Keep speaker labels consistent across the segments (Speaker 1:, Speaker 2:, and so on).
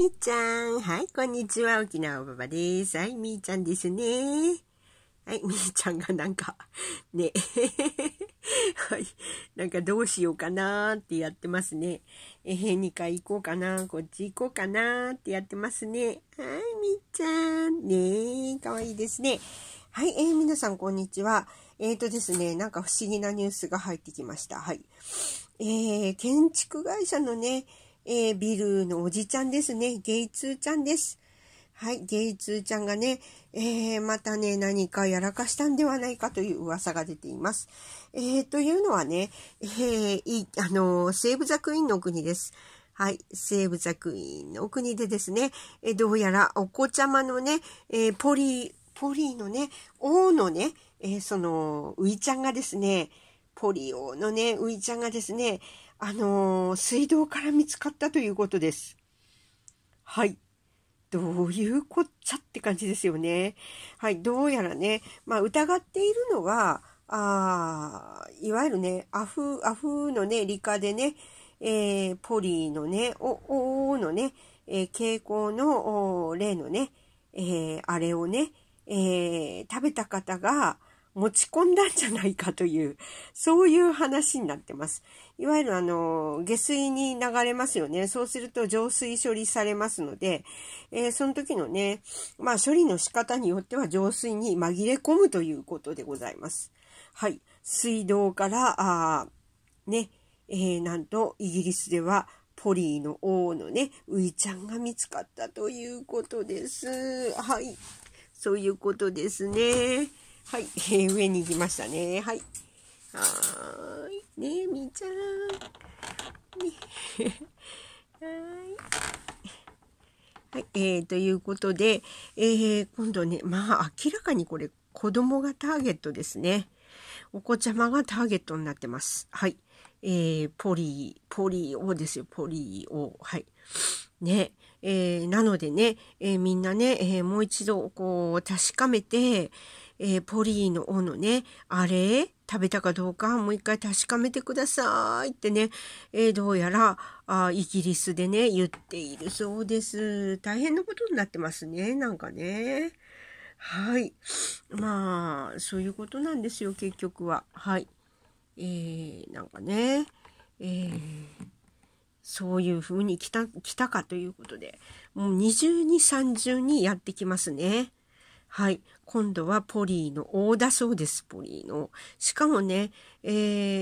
Speaker 1: みーちゃん。はい、こんにちは。沖縄おばばです。はい、みーちゃんですね。はい、みーちゃんがなんか、ね。はい、なんかどうしようかなーってやってますね。えへ、2回行こうかな、こっち行こうかなーってやってますね。はい、みーちゃん。ねー、かわいいですね。はい、えー、皆さんこんにちは。えっ、ー、とですね、なんか不思議なニュースが入ってきました。はい。えー、建築会社のね、えー、ビルのおじちゃんですね。ゲイツーちゃんです。はい、ゲイツーちゃんがね、えー、またね、何かやらかしたんではないかという噂が出ています。えー、というのはね、えー、いあのー、セーブ・ザ・クイーンの国です。はい、セーブ・ザ・クイーンの国でですね、えどうやらお子ちゃまのね、えポリー、ポリーのね、王のね、えその、ウイちゃんがですね、ポリ王のね、ウイちゃんがですね、あのー、水道から見つかったということです。はい。どういうこっちゃって感じですよね。はい。どうやらね、まあ、疑っているのは、ああ、いわゆるね、アフ、アフのね、理科でね、えー、ポリーのね、お、おのね、えー、傾向の、例のね、えー、あれをね、えー、食べた方が、持ち込んだんじゃないかという、そういう話になってます。いわゆるあの、下水に流れますよね。そうすると浄水処理されますので、えー、その時のね、まあ処理の仕方によっては浄水に紛れ込むということでございます。はい。水道から、あね、えー、なんとイギリスではポリーの王のね、ウイちゃんが見つかったということです。はい。そういうことですね。はい、えー、上に行きましたね。はい。はーい。ねえ、みーちゃん。ね、はい。はい、えー、ということで、えー、今度ね、まあ、明らかにこれ、子供がターゲットですね。お子ちゃまがターゲットになってます。はい。えー、ポリー、ポリー王ですよ、ポリー王。はい。ね。えー、なのでね、えー、みんなね、えー、もう一度こう確かめて、えー、ポリーの尾のね、あれ食べたかどうかもう一回確かめてくださいってね、えー、どうやらあイギリスでね、言っているそうです。大変なことになってますね、なんかね。はい。まあ、そういうことなんですよ、結局は。はい。えー、なんかね、えー、そういう風に来た、来たかということで、もう二重に三重にやってきますね。はい。今度はポリーの王だそうです、ポリーの。しかもね、え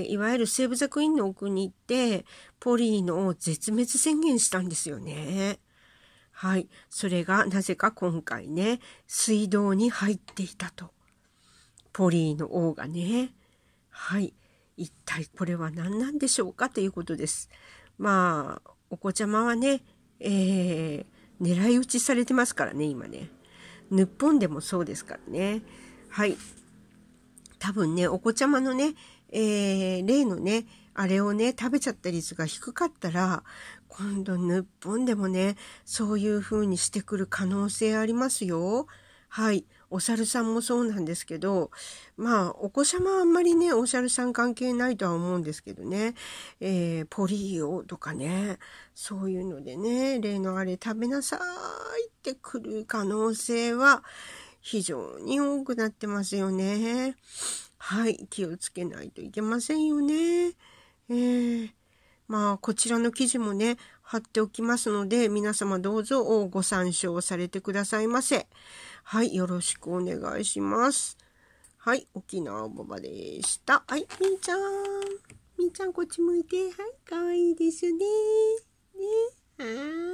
Speaker 1: ー、いわゆるセーブ・ザ・クイーンの奥に行って、ポリーの王絶滅宣言したんですよね。はい。それがなぜか今回ね、水道に入っていたと。ポリーの王がね。はい。一体これは何なんでしょうかということです。まあ、お子ちゃまはね、えー、狙い撃ちされてますからね、今ね。日本でもそうですからね。はい。多分ね、お子ちゃまのね、えー、例のね、あれをね、食べちゃった率が低かったら、今度日本でもね、そういう風にしてくる可能性ありますよ。はい。お猿さんもそうなんですけど、まあ、お子様はあんまりね、お猿さん関係ないとは思うんですけどね、えー、ポリオとかね、そういうのでね、例のあれ食べなさってくる可能性は非常に多くなってますよね。はい、気をつけないといけませんよね。えー、まあ、こちらの記事もね、貼っておきますので、皆様どうぞご参照されてくださいませ。はい、よろしくお願いします。はい、沖縄ボバでした。はい、みーちゃん。みーちゃん、こっち向いて。はい、かわいいですね。ね。